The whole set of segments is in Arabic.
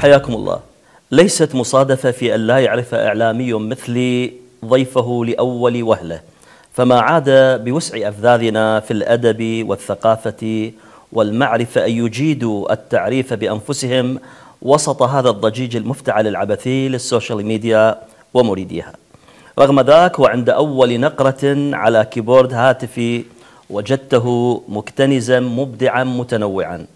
حياكم الله ليست مصادفة في أن لا يعرف إعلامي مثلي ضيفه لأول وهلة فما عاد بوسع أفذاذنا في الأدب والثقافة والمعرفة أن يجيدوا التعريف بأنفسهم وسط هذا الضجيج المفتعل العبثي للسوشيال ميديا ومريديها رغم ذاك وعند أول نقرة على كيبورد هاتفي وجدته مكتنزا مبدعا متنوعا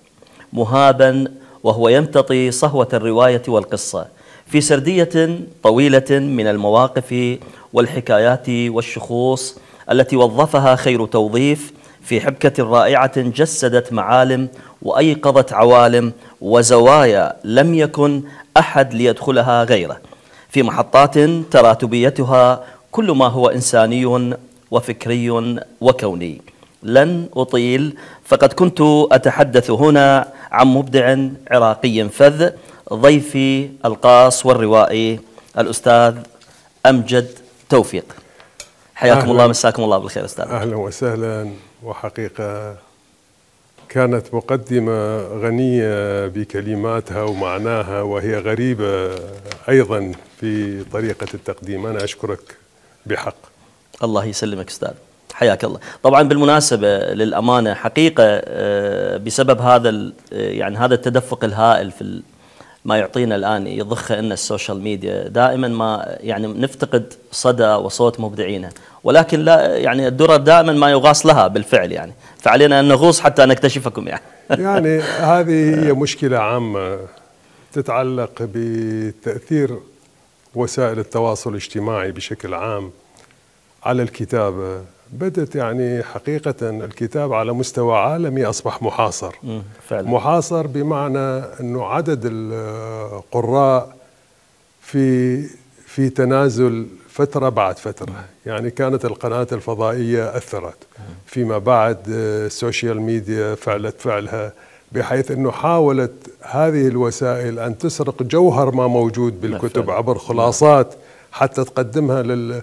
مهابا وهو يمتطي صهوة الرواية والقصة في سردية طويلة من المواقف والحكايات والشخوص التي وظفها خير توظيف في حبكة رائعة جسدت معالم وأيقظت عوالم وزوايا لم يكن أحد ليدخلها غيره في محطات تراتبيتها كل ما هو إنساني وفكري وكوني لن أطيل فقد كنت أتحدث هنا عن مبدع عراقي فذ ضيفي القاص والروائي الأستاذ أمجد توفيق حياكم الله مساكم الله بالخير أستاذ أهلا وسهلا وحقيقة كانت مقدمة غنية بكلماتها ومعناها وهي غريبة أيضا في طريقة التقديم أنا أشكرك بحق الله يسلمك أستاذ حياك الله طبعا بالمناسبة للأمانة حقيقة آه، بسبب هذا آه، يعني هذا التدفق الهائل في ما يعطينا الآن يضخه لنا السوشيال ميديا دائما ما يعني نفتقد صدى وصوت مبدعينا ولكن لا يعني الدرر دائما ما يغاص لها بالفعل يعني فعلينا أن نغوص حتى نكتشفكم يعني يعني هذه هي مشكلة عامة تتعلق بتأثير وسائل التواصل الاجتماعي بشكل عام على الكتابة بدت يعني حقيقة الكتاب على مستوى عالمي أصبح محاصر فعلا. محاصر بمعنى أنه عدد القراء في في تنازل فترة بعد فترة يعني كانت القناة الفضائية أثرت فيما بعد السوشيال ميديا فعلت فعلها بحيث أنه حاولت هذه الوسائل أن تسرق جوهر ما موجود بالكتب عبر خلاصات حتى تقدمها لل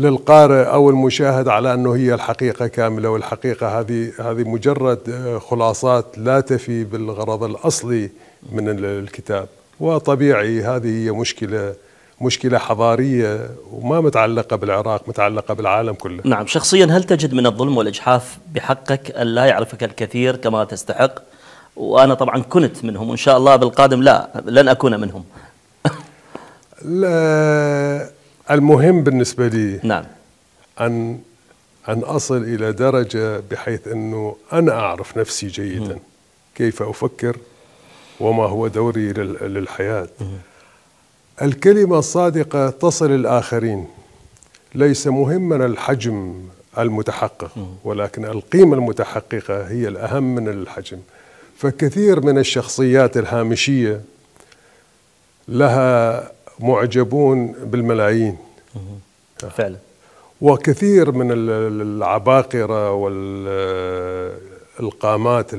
للقارئ او المشاهد على انه هي الحقيقه كامله والحقيقه هذه هذه مجرد آه، خلاصات لا تفي بالغرض الاصلي من الكتاب وطبيعي هذه هي مشكله مشكله حضاريه وما متعلقه بالعراق متعلقه بالعالم كله نعم شخصيا هل تجد من الظلم والاجحاف بحقك ان لا يعرفك الكثير كما تستحق وانا طبعا كنت منهم إن شاء الله بالقادم لا لن اكون منهم لا المهم بالنسبة لي نعم أن أن أصل إلى درجة بحيث أنه أنا أعرف نفسي جيدا م. كيف أفكر وما هو دوري للحياة م. الكلمة الصادقة تصل الآخرين ليس مهما الحجم المتحقق ولكن القيمة المتحققة هي الأهم من الحجم فكثير من الشخصيات الهامشية لها معجبون بالملايين فعلا وكثير من العباقرة والقامات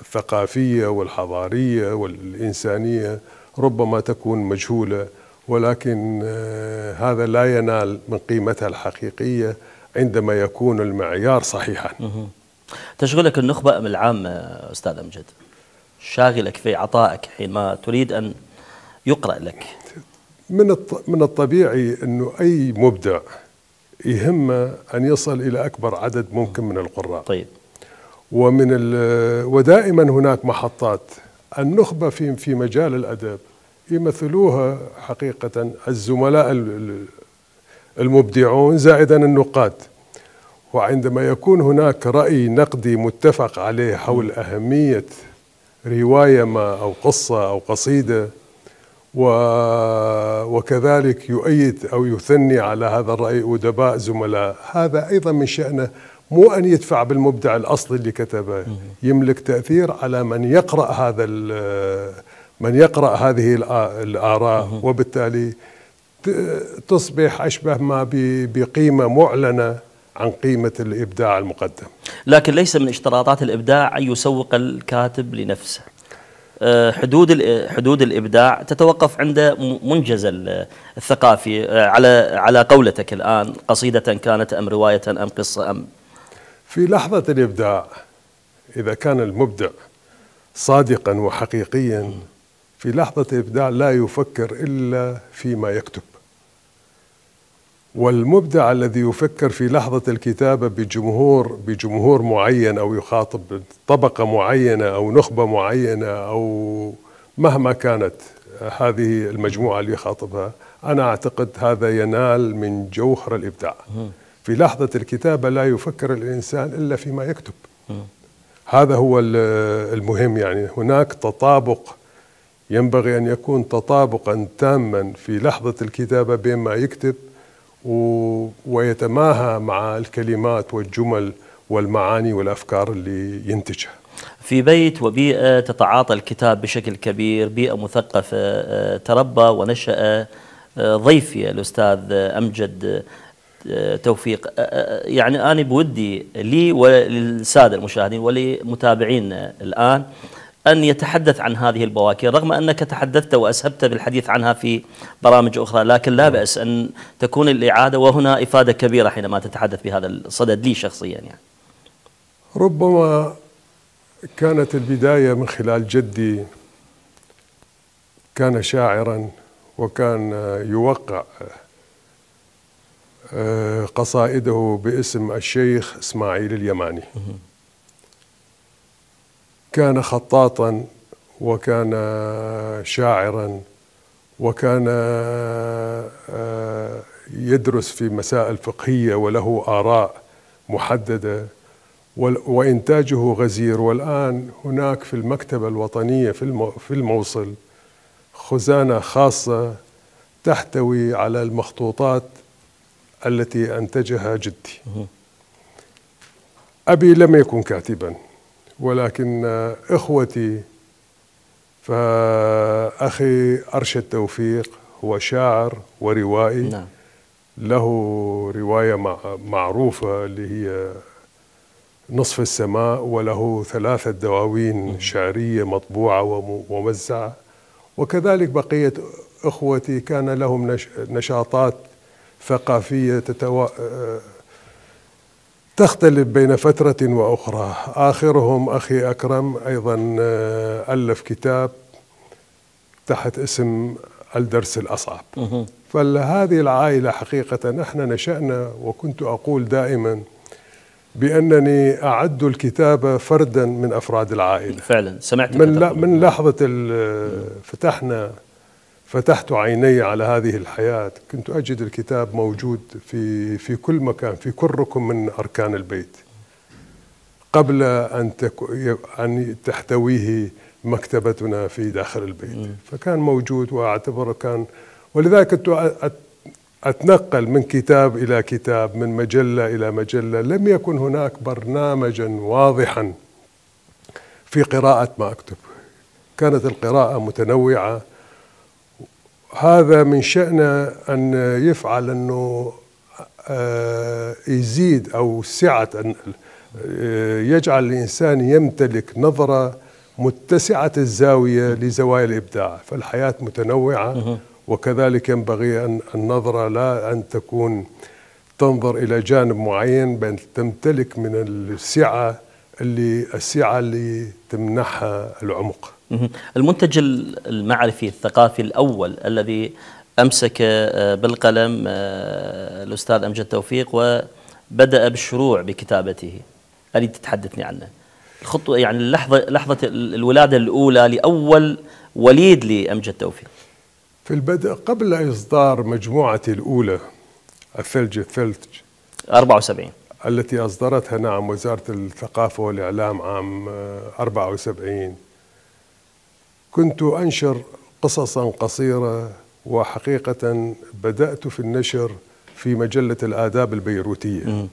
الثقافية والحضارية والإنسانية ربما تكون مجهولة ولكن آه، هذا لا ينال من قيمتها الحقيقية عندما يكون المعيار صحيحا تشغلك النخبة ام العامة أستاذ أمجد شاغلك في عطائك حينما تريد أن يقرأ لك من من الطبيعي انه اي مبدع يهمه ان يصل الى اكبر عدد ممكن من القراء طيب ومن ودائما هناك محطات النخبه في في مجال الادب يمثلوها حقيقه الزملاء المبدعون زائدا النقاد وعندما يكون هناك راي نقدي متفق عليه حول اهميه روايه ما او قصه او قصيده وكذلك يؤيد أو يثني على هذا الرأي أدباء زملاء هذا أيضا من شأنه مو أن يدفع بالمبدع الأصلي اللي كتبه يملك تأثير على من يقرأ هذا من يقرأ هذه الآراء وبالتالي تصبح أشبه ما بقيمة معلنة عن قيمة الإبداع المقدم لكن ليس من اشتراطات الإبداع أن يسوق الكاتب لنفسه آه، حدود آه، حدود الابداع تتوقف عند منجز الثقافي آه، على على قولتك الان قصيده كانت ام روايه ام قصه ام في لحظه الابداع اذا كان المبدع صادقا وحقيقيا في لحظه الابداع لا يفكر الا فيما يكتب والمبدع الذي يفكر في لحظة الكتابة بجمهور بجمهور معين أو يخاطب طبقة معينة أو نخبة معينة أو مهما كانت هذه المجموعة اللي يخاطبها أنا أعتقد هذا ينال من جوهر الإبداع في لحظة الكتابة لا يفكر الإنسان إلا فيما يكتب هذا هو المهم يعني هناك تطابق ينبغي أن يكون تطابقا تاما في لحظة الكتابة بين ما يكتب ويتماهى مع الكلمات والجمل والمعاني والافكار اللي ينتجها. في بيت وبيئه تتعاطى الكتاب بشكل كبير، بيئه مثقفه آه، تربى ونشا آه، ضيفي الاستاذ آه، امجد توفيق يعني انا بودي لي وللساده المشاهدين ولمتابعينا الان أن يتحدث عن هذه البواكير رغم أنك تحدثت وأسهبت بالحديث عنها في برامج أخرى لكن لا نعم. بأس أن تكون الإعادة وهنا إفادة كبيرة حينما تتحدث بهذا الصدد لي شخصيا يعني ربما كانت البداية من خلال جدي كان شاعرا وكان يوقع آه، قصائده باسم الشيخ إسماعيل اليماني كان خطاطا وكان شاعرا وكان آه، يدرس في مسائل فقهيه وله اراء محدده وانتاجه غزير والان هناك في المكتبه الوطنيه في الموصل خزانه خاصه تحتوي على المخطوطات التي انتجها جدي ابي لم يكن كاتبا ولكن إخوتي فأخي أرشد توفيق هو شاعر وروائي نعم. له رواية معروفة اللي هي نصف السماء وله ثلاثة دواوين شعرية مطبوعة وموزعة وكذلك بقية إخوتي كان لهم نشاطات ثقافية تتوا... تختلف بين فترة وأخرى آخرهم أخي أكرم أيضا آه، ألف كتاب تحت اسم الدرس الأصعب فهذه العائلة حقيقة احنا نشأنا وكنت أقول دائما بأنني أعد الكتابة فردا من أفراد العائلة فعلا سمعت من, من لحظة فتحنا فتحت عيني على هذه الحياة كنت أجد الكتاب موجود في, في كل مكان في كل ركن من أركان البيت قبل أن, أن تحتويه مكتبتنا في داخل البيت فكان موجود وأعتبره كان ولذلك كنت أتنقل من كتاب إلى كتاب من مجلة إلى مجلة لم يكن هناك برنامجا واضحا في قراءة ما أكتب كانت القراءة متنوعة هذا من شأنه أن يفعل أنه آه، يزيد أو سعة آه، يجعل الإنسان يمتلك نظرة متسعة الزاوية لزوايا الإبداع فالحياة متنوعة وكذلك ينبغي أن النظرة لا أن تكون تنظر إلى جانب معين بل تمتلك من السعة اللي السعة اللي تمنحها العمق المنتج المعرفي الثقافي الأول الذي أمسك آه، بالقلم آه، الأستاذ أمجد توفيق وبدأ بالشروع بكتابته أريد تتحدثني عنه الخطوة يعني اللحظة لحظة الولادة الأولى لأول وليد لأمجد توفيق في البدء قبل إصدار مجموعتي الأولى الثلج الثلج 74 التي أصدرتها نعم وزارة الثقافة والإعلام عام 74 آه، كنت انشر قصصا قصيره وحقيقه بدات في النشر في مجله الاداب البيروتيه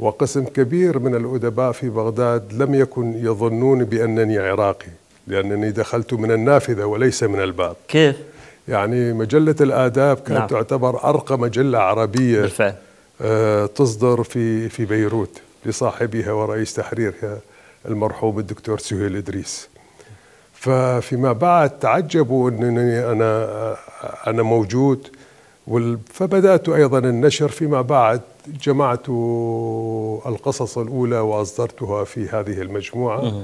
وقسم كبير من الادباء في بغداد لم يكن يظنون بانني عراقي لانني دخلت من النافذه وليس من الباب كيف يعني مجله الاداب كانت نعم. تعتبر ارقى مجله عربيه بالفعل آه تصدر في في بيروت لصاحبها ورئيس تحريرها المرحوم الدكتور سهيل ادريس ففيما بعد تعجبوا انني انا انا موجود فبدات ايضا النشر فيما بعد جمعت القصص الاولى واصدرتها في هذه المجموعه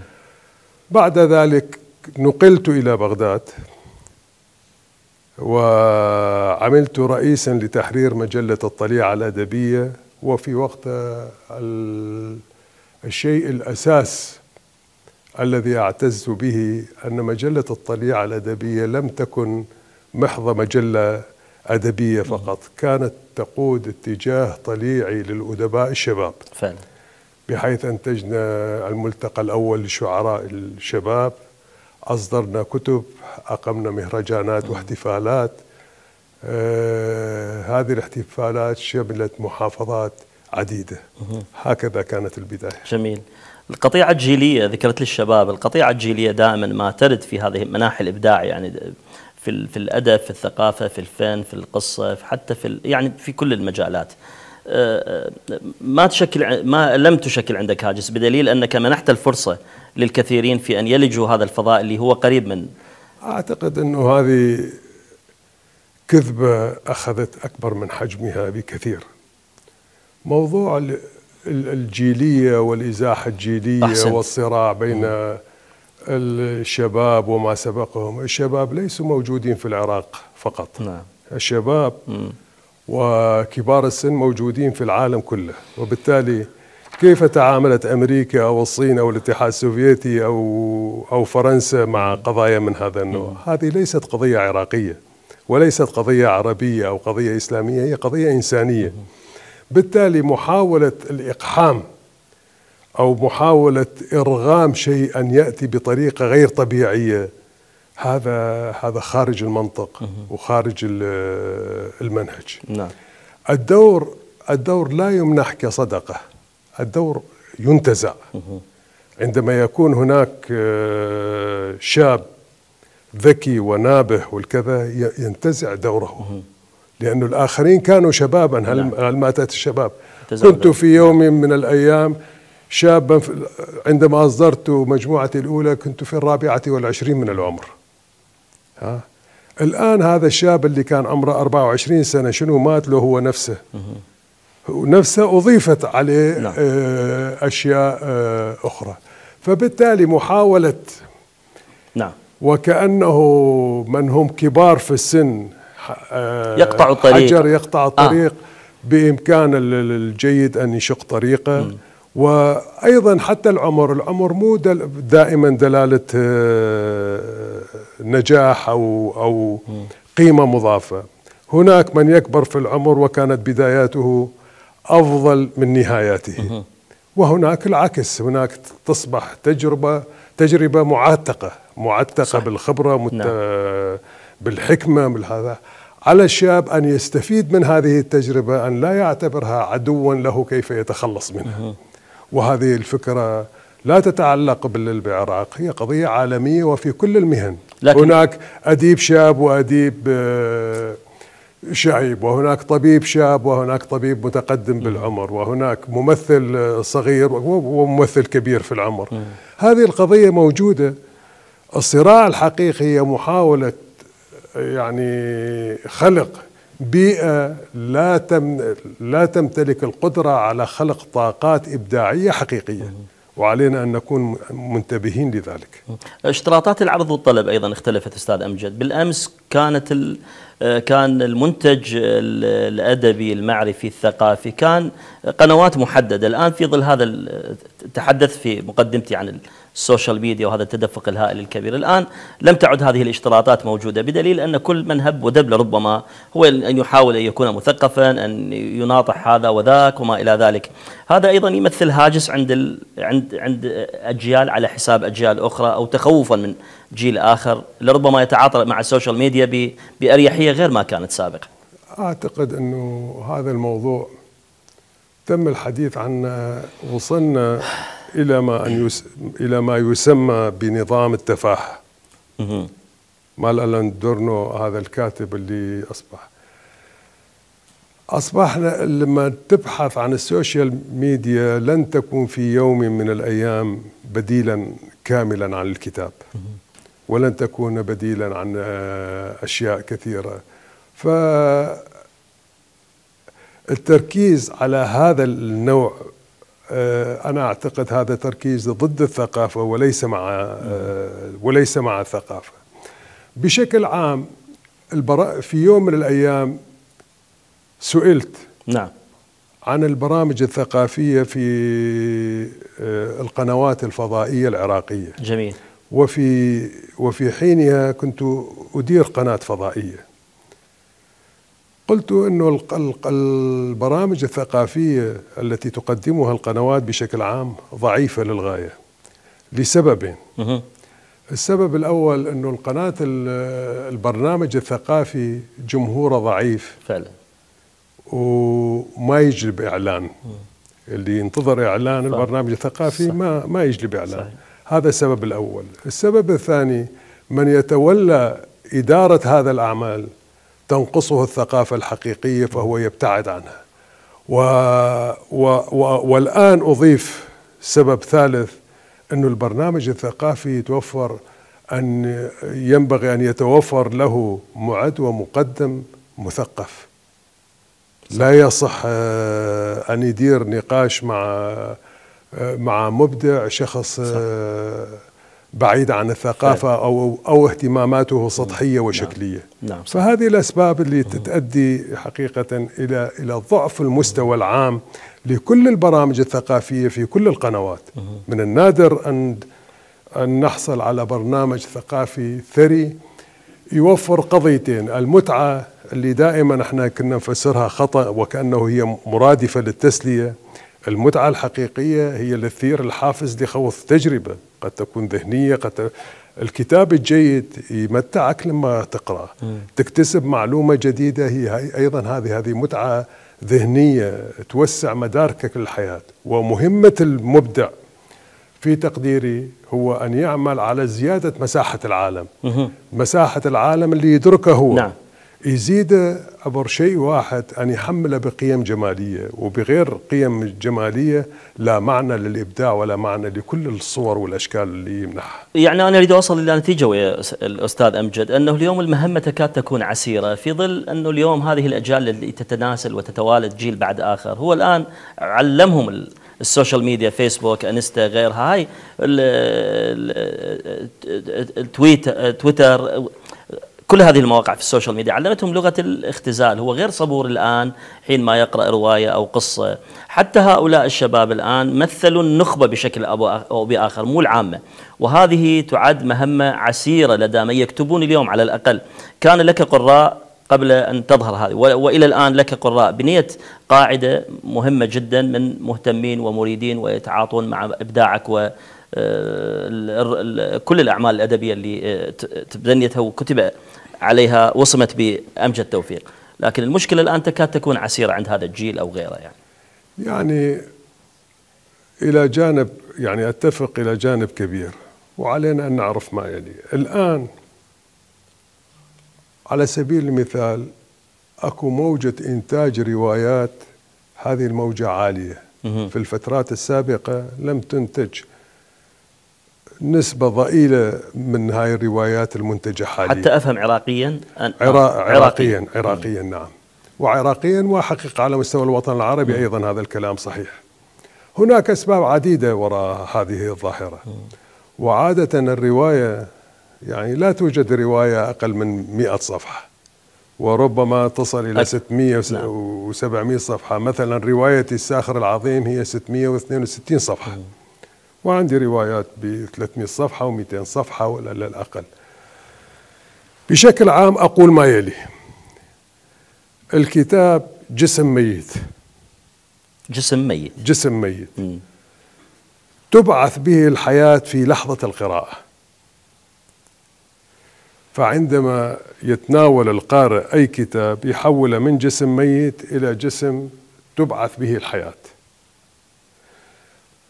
بعد ذلك نقلت الى بغداد وعملت رئيسا لتحرير مجله الطليعه الادبيه وفي وقت الشيء الاساس الذي أعتز به أن مجلة الطليعة الأدبية لم تكن محض مجلة أدبية فقط كانت تقود اتجاه طليعي للأدباء الشباب فعلا بحيث أنتجنا الملتقى الأول لشعراء الشباب أصدرنا كتب أقمنا مهرجانات واحتفالات آه هذه الاحتفالات شملت محافظات عديدة هكذا كانت البداية جميل القطيعة الجيلية ذكرت للشباب القطيعة الجيلية دائما ما ترد في هذه مناحي الإبداع يعني في في الأدب في الثقافة في الفن في القصة في حتى في يعني في كل المجالات أه، أه، ما تشكل ما لم تشكل عندك هاجس بدليل أنك منحت الفرصة للكثيرين في أن يلجوا هذا الفضاء اللي هو قريب من أعتقد أنه هذه كذبة أخذت أكبر من حجمها بكثير موضوع الجيليه والازاحه الجيليه أحسن. والصراع بين مم. الشباب وما سبقهم الشباب ليسوا موجودين في العراق فقط نعم. الشباب مم. وكبار السن موجودين في العالم كله وبالتالي كيف تعاملت امريكا او الصين او الاتحاد السوفيتي او او فرنسا مع قضايا من هذا النوع؟ هذه ليست قضيه عراقيه وليست قضيه عربيه او قضيه اسلاميه هي قضيه انسانيه. بالتالي محاولة الإقحام أو محاولة إرغام شيء أن يأتي بطريقة غير طبيعية هذا هذا خارج المنطق وخارج المنهج نعم. الدور الدور لا يمنح كصدقة الدور ينتزع عندما يكون هناك آه، شاب ذكي ونابه والكذا ينتزع دوره لأنه الآخرين كانوا شبابا هل, نعم. هل ماتت الشباب كنت في يوم من الأيام شابا عندما أصدرت مجموعتي الأولى كنت في الرابعة والعشرين من العمر ها الآن هذا الشاب اللي كان عمره 24 سنة شنو مات له هو نفسه نفسه أضيفت عليه نعم. آه، أشياء آه، أخرى فبالتالي محاولة نعم وكأنه من هم كبار في السن يقطع آه، الطريق حجر يقطع آه. الطريق آه. بإمكان الجيد أن يشق طريقه م. وايضا حتى العمر العمر مو دل دائما دلاله آه، نجاح او او قيمه مضافه هناك من يكبر في العمر وكانت بداياته افضل من نهاياته وهناك العكس هناك تصبح تجربه تجربه معتقه معتقه صح. بالخبره مت... نعم. بالحكمة من هذا على الشاب أن يستفيد من هذه التجربة أن لا يعتبرها عدوا له كيف يتخلص منها وهذه الفكرة لا تتعلق بالعراق هي قضية عالمية وفي كل المهن لكن هناك أديب شاب وأديب آه، شعيب وهناك طبيب شاب وهناك طبيب متقدم بالعمر وهناك ممثل آه، صغير وممثل كبير في العمر هذه القضية موجودة الصراع الحقيقي هي محاولة يعني خلق بيئة لا تم لا تمتلك القدرة على خلق طاقات إبداعية حقيقية وعلينا أن نكون منتبهين لذلك اشتراطات العرض والطلب أيضا اختلفت أستاذ أمجد بالأمس كانت ال آه، كان المنتج الأدبي المعرفي الثقافي كان قنوات محددة الآن في ظل هذا تحدث في مقدمتي عن السوشيال ميديا وهذا التدفق الهائل الكبير الآن لم تعد هذه الاشتراطات موجودة بدليل أن كل من هب ودب ربما هو أن يحاول أن يكون مثقفا أن يناطح هذا وذاك وما إلى ذلك هذا أيضا يمثل هاجس عند ال... عند عند أجيال على حساب أجيال أخرى أو تخوفا من جيل آخر لربما يتعاطى مع السوشيال ميديا ب... بأريحية غير ما كانت سابقا أعتقد أنه هذا الموضوع تم الحديث عنه وصلنا الى ما ان يس... الى ما يسمى بنظام التفاح مال الان دورنو هذا الكاتب اللي اصبح اصبحنا لما تبحث عن السوشيال ميديا لن تكون في يوم من الايام بديلا كاملا عن الكتاب ولن تكون بديلا عن آه، اشياء كثيره ف التركيز على هذا النوع آه، انا اعتقد هذا تركيز ضد الثقافه وليس مع آه، وليس مع الثقافه بشكل عام البراء في يوم من الايام سئلت نعم عن البرامج الثقافيه في آه، القنوات الفضائيه العراقيه جميل وفي وفي حينها كنت ادير قناه فضائيه قلت انه البرامج الثقافيه التي تقدمها القنوات بشكل عام ضعيفه للغايه لسببين السبب الاول انه القناه البرنامج الثقافي جمهوره ضعيف فعلا وما يجلب اعلان اللي ينتظر اعلان صح. البرنامج الثقافي صح. ما ما يجلب اعلان صح. هذا السبب الاول السبب الثاني من يتولى اداره هذا الاعمال تنقصه الثقافة الحقيقية فهو يبتعد عنها و... و... و... والآن أضيف سبب ثالث أن البرنامج الثقافي يتوفر أن ينبغي أن يتوفر له معد ومقدم مثقف لا يصح آه، أن يدير نقاش مع آه، مع مبدع شخص صح. آه، بعيد عن الثقافة إيه. أو أو اهتماماته سطحية نعم. وشكلية نعم. فهذه الأسباب اللي تتأدي حقيقة إلى إلى ضعف المستوى العام لكل البرامج الثقافية في كل القنوات من النادر أن أن نحصل على برنامج ثقافي ثري يوفر قضيتين المتعة اللي دائما احنا كنا نفسرها خطأ وكأنه هي مرادفة للتسلية المتعة الحقيقية هي اللي تثير الحافز لخوض تجربة قد تكون ذهنية قد الكتاب الجيد يمتعك لما تقرأ تكتسب معلومة جديدة هي أيضا هذه هذه متعة ذهنية توسع مداركك للحياة ومهمة المبدع في تقديري هو أن يعمل على زيادة مساحة العالم مساحة العالم اللي يدركه هو نعم. يزيده عبر شيء واحد أن يحمله بقيم جمالية وبغير قيم جمالية لا معنى للإبداع ولا معنى لكل الصور والأشكال اللي يمنحها يعني أنا أريد أوصل إلى نتيجة ويا الأستاذ أمجد أنه اليوم المهمة تكاد تكون عسيرة في ظل أنه اليوم هذه الأجيال اللي تتناسل وتتوالد جيل بعد آخر هو الآن علمهم السوشيال ميديا فيسبوك انستا غيرها هاي تويتر كل هذه المواقع في السوشيال ميديا علمتهم لغة الاختزال هو غير صبور الآن حينما يقرأ رواية أو قصة حتى هؤلاء الشباب الآن مثلوا النخبة بشكل أو بآخر مو العامة وهذه تعد مهمة عسيرة لدى من يكتبون اليوم على الأقل كان لك قراء قبل أن تظهر هذه وإلى الآن لك قراء بنيت قاعدة مهمة جدا من مهتمين ومريدين ويتعاطون مع إبداعك و آه، كل الأعمال الأدبية اللي آه، تبنيتها وكتب عليها وصمت بأمجد توفيق لكن المشكلة الآن تكاد تكون عسيرة عند هذا الجيل أو غيره يعني يعني إلى جانب يعني أتفق إلى جانب كبير وعلينا أن نعرف ما يلي الآن على سبيل المثال أكو موجة إنتاج روايات هذه الموجة عالية في الفترات السابقة لم تنتج نسبة ضئيلة من هاي الروايات المنتجة حاليا حتى أفهم عراقيا عراق آه، عراقيا عراقيا نعم وعراقيا وحقيقة على مستوى الوطن العربي أيضا هذا الكلام صحيح هناك أسباب عديدة وراء هذه الظاهرة وعادة الرواية يعني لا توجد رواية أقل من 100 صفحة وربما تصل إلى 600 و 700 صفحة مثلا رواية الساخر العظيم هي 662 صفحة وعندي روايات ب 300 صفحة و200 صفحة ولا على الأقل بشكل عام أقول ما يلي الكتاب جسم ميت جسم ميت جسم ميت م. تبعث به الحياة في لحظة القراءة فعندما يتناول القارئ أي كتاب يحوله من جسم ميت إلى جسم تبعث به الحياة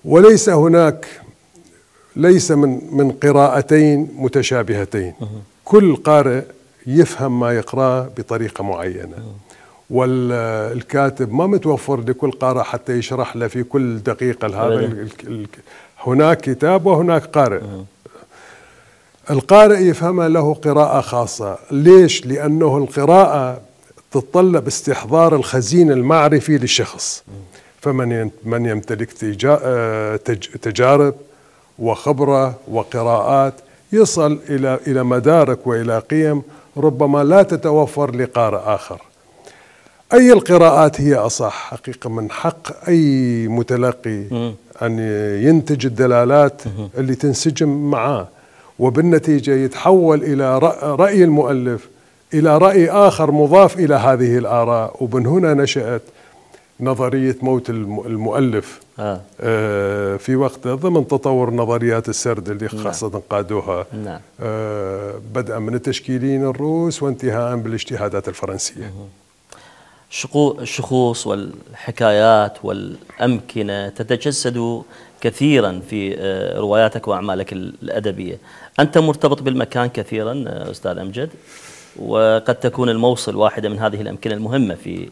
وليس هناك ليس من من قراءتين متشابهتين كل قارئ يفهم ما يقراه بطريقة معينة والكاتب ما متوفر لكل قارئ حتى يشرح له في كل دقيقة هذا هناك كتاب وهناك قارئ القارئ يفهمها له قراءة خاصة ليش؟ لأنه القراءة تتطلب استحضار الخزين المعرفي للشخص فمن من يمتلك آه، تجارب وخبره وقراءات يصل الى الى مدارك والى قيم ربما لا تتوفر لقارئ اخر. اي القراءات هي اصح؟ حقيقه من حق اي متلقي ان ينتج الدلالات اللي تنسجم معاه وبالنتيجه يتحول الى راي المؤلف الى راي اخر مضاف الى هذه الاراء ومن هنا نشات نظريه موت المؤلف آه. آه في وقت ضمن تطور نظريات السرد اللي نعم. خاصه نعم. قادوها نعم. آه بدءا من التشكيليين الروس وانتهاء بالاجتهادات الفرنسيه الشخوص والحكايات والامكنه تتجسد كثيرا في آه، رواياتك واعمالك الادبيه انت مرتبط بالمكان كثيرا آه، استاذ امجد وقد تكون الموصل واحده من هذه الامكنه المهمه في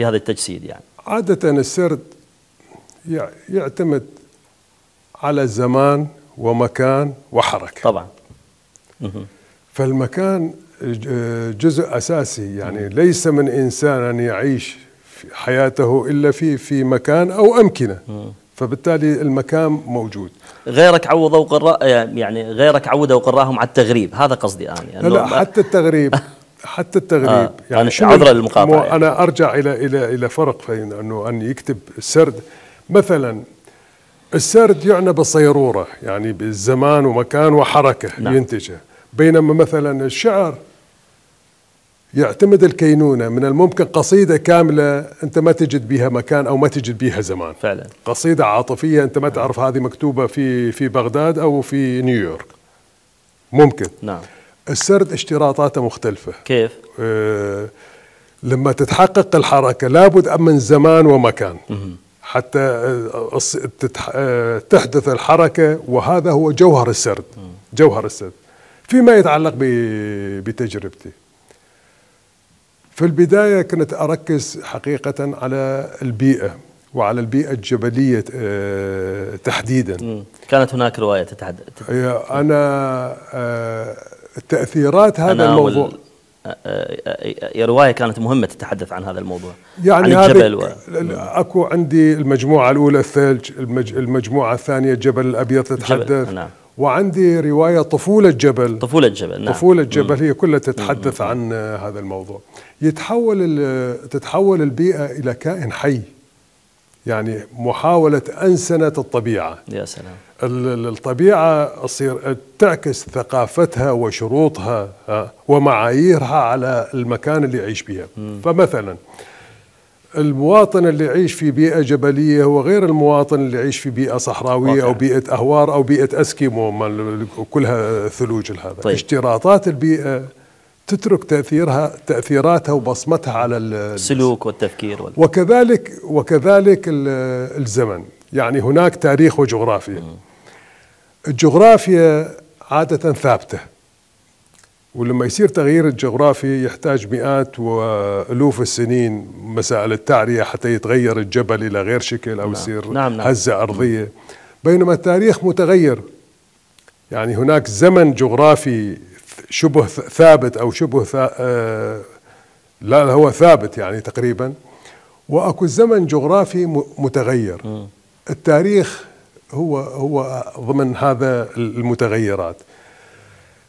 في هذا التجسيد يعني عادة السرد يعتمد على زمان ومكان وحركة طبعا فالمكان جزء أساسي يعني ليس من إنسان أن يعيش حياته إلا في في مكان أو أمكنة فبالتالي المكان موجود غيرك عوض وقراء يعني غيرك عودوا وقراهم على التغريب هذا قصدي انا يعني لا حتى التغريب حتى التغريب آه. يعني عذرا للمقاطعه يعني. انا ارجع الى الى الى فرق بين انه ان يكتب السرد مثلا السرد يعنى بالصيروره يعني بالزمان ومكان وحركه نعم. ينتجه بينما مثلا الشعر يعتمد الكينونه من الممكن قصيده كامله انت ما تجد بها مكان او ما تجد بها زمان فعلا قصيده عاطفيه انت ما تعرف هذه مكتوبه في في بغداد او في نيويورك ممكن نعم السرد اشتراطاته مختلفة كيف؟ آه، لما تتحقق الحركة لابد من زمان ومكان حتى آه، آه، تحدث الحركة وهذا هو جوهر السرد جوهر السرد فيما يتعلق بتجربتي في البداية كنت أركز حقيقة على البيئة وعلى البيئة الجبلية تحديدا كانت هناك رواية تتحدث أنا تأثيرات هذا الموضوع رواية كانت مهمة تتحدث عن هذا الموضوع يعني عن الجبل و... أكو عندي المجموعة الأولى الثلج المج... المجموعة الثانية الجبل الأبيض تتحدث نعم. وعندي رواية طفولة جبل طفولة جبل نعم. طفولة جبل هي كلها تتحدث مم. عن هذا الموضوع يتحول تتحول البيئة إلى كائن حي يعني محاولة أنسنة الطبيعة يا سلام الطبيعة تصير تعكس ثقافتها وشروطها ومعاييرها على المكان اللي يعيش بها فمثلا المواطن اللي يعيش في بيئة جبلية هو غير المواطن اللي يعيش في بيئة صحراوية واقع. أو بيئة أهوار أو بيئة أسكيمو كلها ثلوج هذا طيب. اشتراطات البيئة تترك تأثيرها تأثيراتها وبصمتها على السلوك والتفكير وكذلك وكذلك الزمن يعني هناك تاريخ وجغرافيا الجغرافيا عادة ثابتة ولما يصير تغيير الجغرافي يحتاج مئات وألوف السنين مسائل التعرية حتى يتغير الجبل إلى غير شكل أو نعم. يصير نعم نعم. هزة نعم. أرضية بينما التاريخ متغير يعني هناك زمن جغرافي شبه ثابت أو شبه ثا... آه لا هو ثابت يعني تقريبا وأكو زمن جغرافي متغير التاريخ هو هو ضمن هذا المتغيرات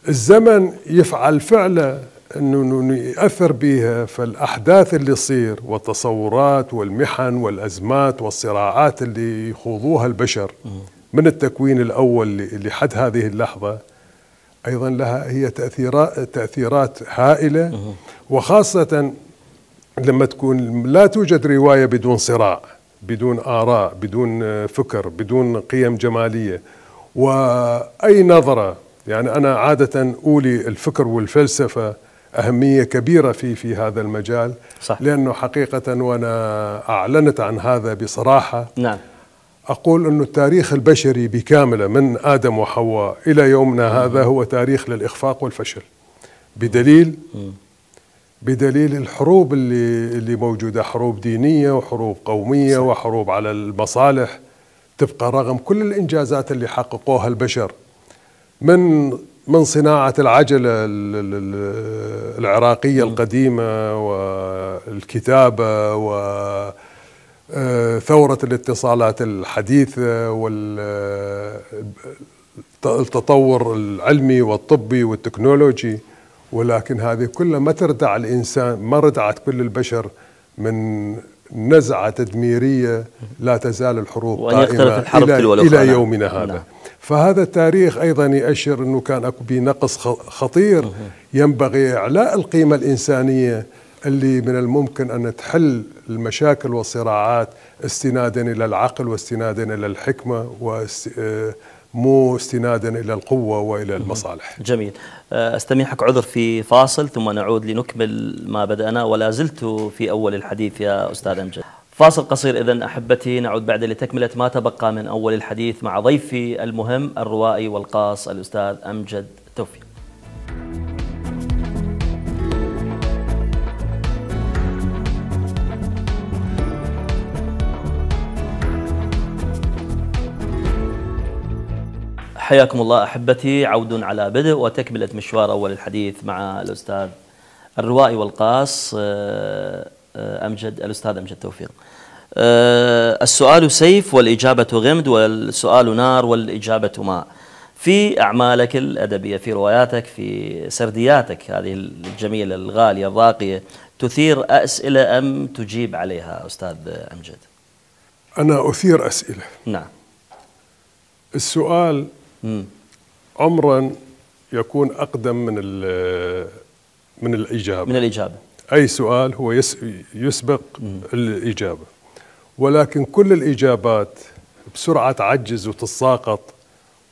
الزمن يفعل فعله انه ياثر بها فالاحداث اللي تصير والتصورات والمحن والازمات والصراعات اللي يخوضوها البشر من التكوين الاول لحد هذه اللحظه ايضا لها هي تاثيرات تاثيرات هائله وخاصه لما تكون لا توجد روايه بدون صراع بدون آراء بدون آه، فكر بدون قيم جمالية وأي نظرة يعني أنا عادة أولي الفكر والفلسفة أهمية كبيرة في في هذا المجال صح. لأنه حقيقة وأنا أعلنت عن هذا بصراحة نعم. أقول أن التاريخ البشري بكامله من آدم وحواء إلى يومنا هذا هو تاريخ للإخفاق والفشل بدليل بدليل الحروب اللي اللي موجوده حروب دينيه وحروب قوميه صح. وحروب على المصالح تبقى رغم كل الانجازات اللي حققوها البشر من من صناعه العجله العراقيه القديمه والكتابه و آه، ثورة الاتصالات الحديثة والتطور آه، العلمي والطبي والتكنولوجي ولكن هذه كلها ما تردع الإنسان ما ردعت كل البشر من نزعة تدميرية لا تزال الحروب وأن قائمة الحرب إلى, إلى يومنا هذا نعم. فهذا التاريخ أيضا يأشر أنه كان أكو نقص خطير ينبغي إعلاء القيمة الإنسانية اللي من الممكن أن تحل المشاكل والصراعات استنادا إلى العقل واستنادا إلى الحكمة واست... آه، مو استنادا الى القوه والى المصالح. جميل. آه، استميحك عذر في فاصل ثم نعود لنكمل ما بدانا ولا زلت في اول الحديث يا استاذ امجد. فاصل قصير اذا احبتي نعود بعد لتكمله ما تبقى من اول الحديث مع ضيفي المهم الروائي والقاص الاستاذ امجد توفيق. حياكم الله احبتي عود على بدء وتكمله مشوار اول الحديث مع الاستاذ الروائي والقاص آه، آه، امجد الاستاذ امجد توفيق. آه، السؤال سيف والاجابه غمد والسؤال نار والاجابه ماء. في اعمالك الادبيه في رواياتك في سردياتك هذه الجميله الغاليه الراقيه تثير اسئله ام تجيب عليها استاذ امجد؟ انا اثير اسئله. نعم. السؤال عمرا يكون اقدم من من الاجابه من الاجابه اي سؤال هو يسبق الاجابه ولكن كل الاجابات بسرعه تعجز وتتساقط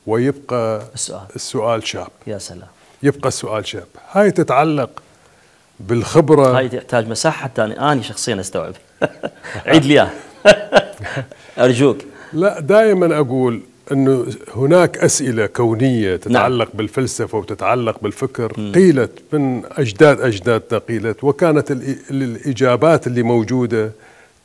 ويبقى السؤال السؤال شاب يا سلام يبقى السؤال شاب هاي تتعلق بالخبره هاي تحتاج مساحه حتى انا شخصيا استوعب عيد لي ارجوك لا دائما اقول أنه هناك أسئلة كونية نعم. تتعلق نعم. بالفلسفة وتتعلق بالفكر م. قيلت من أجداد أجدادنا قيلت وكانت الإجابات اللي موجودة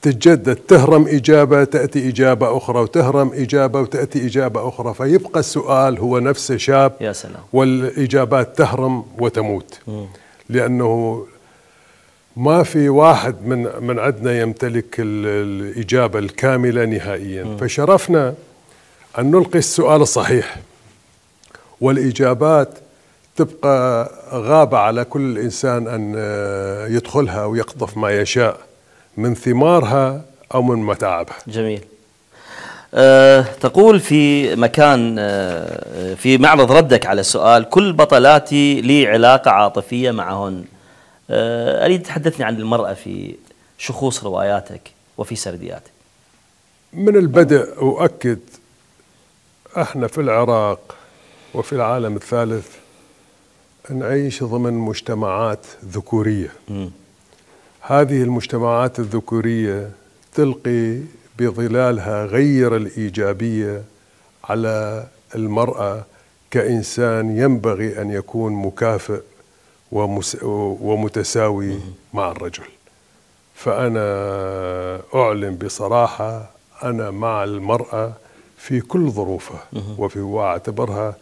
تتجدد تهرم إجابة تأتي إجابة أخرى وتهرم إجابة وتأتي إجابة أخرى فيبقى السؤال هو نفسه شاب يا سلام. والإجابات تهرم وتموت م. لأنه ما في واحد من من عندنا يمتلك الإجابة الكاملة نهائيا م. فشرفنا أن نلقي السؤال الصحيح والإجابات تبقى غابة على كل إنسان أن آه، يدخلها ويقطف ما يشاء من ثمارها أو من متاعبها جميل أه تقول في مكان أه في معرض ردك على السؤال كل بطلاتي لي علاقة عاطفية معهن أه أريد تحدثني عن المرأة في شخوص رواياتك وفي سردياتك من البدء أؤكد احنا في العراق وفي العالم الثالث نعيش ضمن مجتمعات ذكوريه م. هذه المجتمعات الذكوريه تلقي بظلالها غير الايجابيه على المراه كانسان ينبغي ان يكون مكافئ ومتساوي مع الرجل فانا اعلن بصراحه انا مع المراه في كل ظروفها وفي واعتبرها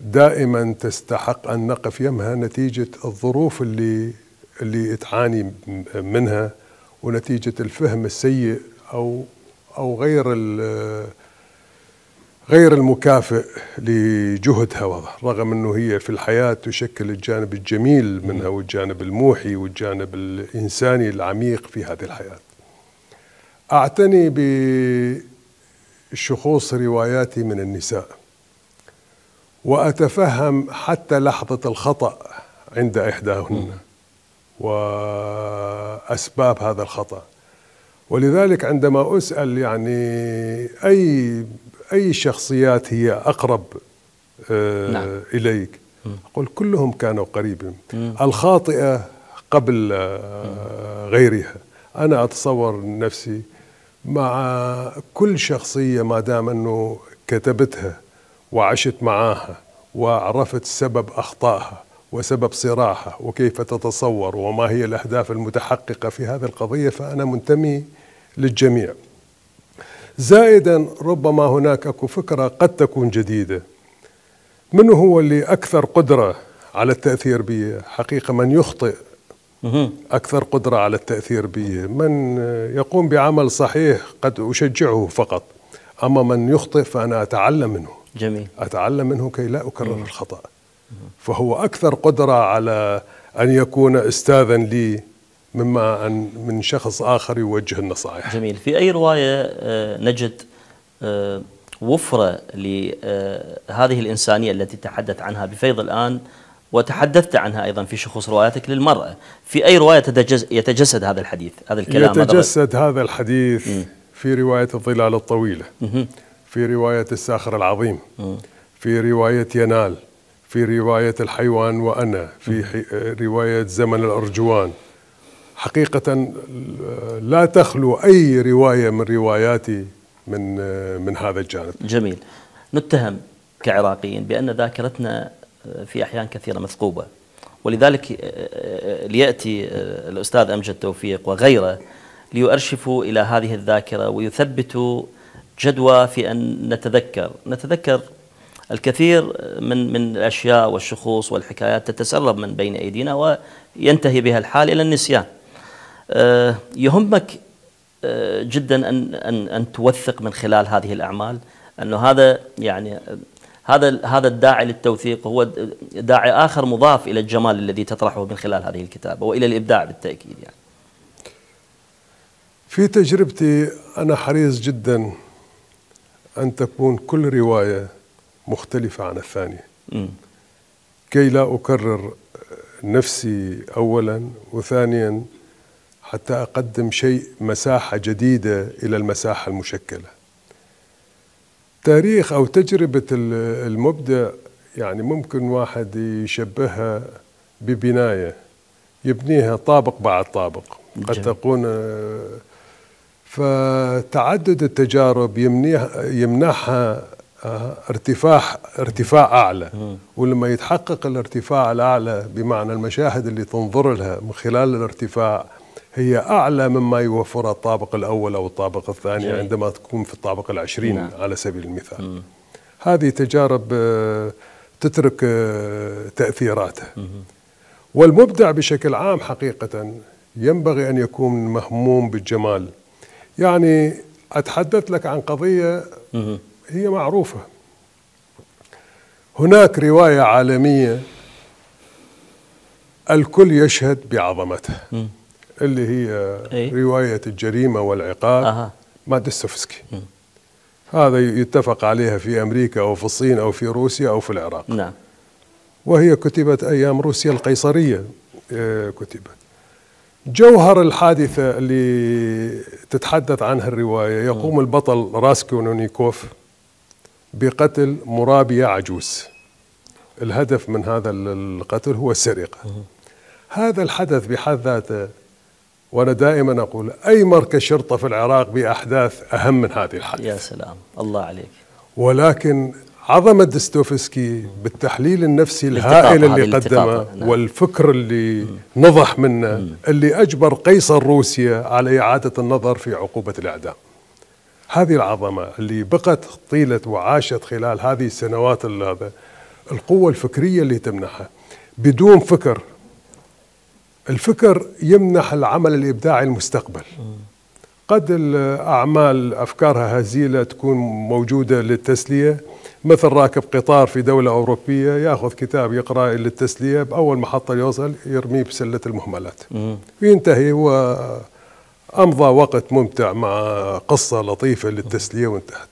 دائما تستحق ان نقف يمها نتيجه الظروف اللي اللي تعاني منها ونتيجه الفهم السيء او او غير غير المكافئ لجهدها رغم انه هي في الحياه تشكل الجانب الجميل منها والجانب الموحي والجانب الانساني العميق في هذه الحياه. اعتني ب شخوص رواياتي من النساء وأتفهم حتى لحظة الخطأ عند إحداهن وأسباب هذا الخطأ ولذلك عندما أسأل يعني أي أي شخصيات هي أقرب آه، نعم. إليك أقول كلهم كانوا قريبين الخاطئة قبل آه، غيرها أنا أتصور نفسي مع كل شخصية ما دام أنه كتبتها وعشت معاها وعرفت سبب أخطائها وسبب صراعها وكيف تتصور وما هي الأهداف المتحققة في هذه القضية فأنا منتمي للجميع زائدا ربما هناك أكو فكرة قد تكون جديدة من هو اللي أكثر قدرة على التأثير بي حقيقة من يخطئ أكثر قدرة على التأثير به من يقوم بعمل صحيح قد أشجعه فقط أما من يخطئ فأنا أتعلم منه جميل أتعلم منه كي لا أكرر الخطأ فهو أكثر قدرة على أن يكون أستاذا لي مما أن من شخص آخر يوجه النصائح جميل في أي رواية آه، نجد آه، وفرة لهذه الإنسانية التي تحدث عنها بفيض الآن وتحدثت عنها ايضا في شخص رواياتك للمراه في اي روايه يتجسد هذا الحديث هذا الكلام يتجسد هذا, الحديث م. في روايه الظلال الطويله م. في روايه الساخر العظيم م. في روايه ينال في روايه الحيوان وانا في روايه زمن الارجوان حقيقه لا تخلو اي روايه من رواياتي من من هذا الجانب جميل نتهم كعراقيين بان ذاكرتنا في أحيان كثيرة مثقوبة ولذلك آه، آه، آه، ليأتي الأستاذ أمجد توفيق وغيره ليؤرشفوا إلى هذه الذاكرة ويثبتوا جدوى في أن نتذكر نتذكر الكثير من من الأشياء والشخوص والحكايات تتسرب من بين أيدينا وينتهي بها الحال إلى النسيان يهمك جدا أن, أن, أن توثق من خلال هذه الأعمال أنه هذا يعني هذا هذا الداعي للتوثيق هو داعي اخر مضاف الى الجمال الذي تطرحه من خلال هذه الكتابه والى الابداع بالتاكيد يعني. في تجربتي انا حريص جدا ان تكون كل روايه مختلفه عن الثانيه. م. كي لا اكرر نفسي اولا وثانيا حتى اقدم شيء مساحه جديده الى المساحه المشكله. تاريخ أو تجربة المبدع يعني ممكن واحد يشبهها ببناية يبنيها طابق بعد طابق قد تكون آه، فتعدد التجارب يمنحها آه، ارتفاع ارتفاع اعلى ولما يتحقق الارتفاع الاعلى بمعنى المشاهد اللي تنظر لها من خلال الارتفاع هي أعلى مما يوفرها الطابق الأول أو الطابق الثاني جميل. عندما تكون في الطابق العشرين نعم. على سبيل المثال م. هذه تجارب آه، تترك آه، تأثيراتها م. والمبدع بشكل عام حقيقة ينبغي أن يكون مهموم بالجمال يعني أتحدث لك عن قضية هي معروفة هناك رواية عالمية الكل يشهد بعظمتها اللي هي أي؟ رواية الجريمة والعقاب أه. مادستوفسكي هذا يتفق عليها في أمريكا أو في الصين أو في روسيا أو في العراق نعم وهي كتبت أيام روسيا القيصرية آه، كتبت جوهر الحادثة اللي تتحدث عنها الرواية يقوم البطل راسكونونيكوف بقتل مرابية عجوز الهدف من هذا القتل هو السرقة هذا الحدث بحد ذاته وأنا دائما أقول أي مركز شرطة في العراق بأحداث أهم من هذه الحادثه يا سلام الله عليك ولكن عظمة دستوفسكي بالتحليل النفسي الهائل اللي قدمه نعم. والفكر اللي م. نضح منه م. اللي أجبر قيصر روسيا على إعادة النظر في عقوبة الإعدام هذه العظمة اللي بقت طيله وعاشت خلال هذه السنوات هذا القوة الفكرية اللي تمنحها بدون فكر الفكر يمنح العمل الإبداعي المستقبل قد الأعمال أفكارها هزيلة تكون موجودة للتسلية مثل راكب قطار في دولة أوروبية يأخذ كتاب يقرأ للتسلية بأول محطة يوصل يرميه بسلة المهملات وينتهي وأمضى وقت ممتع مع قصة لطيفة للتسلية وانتهت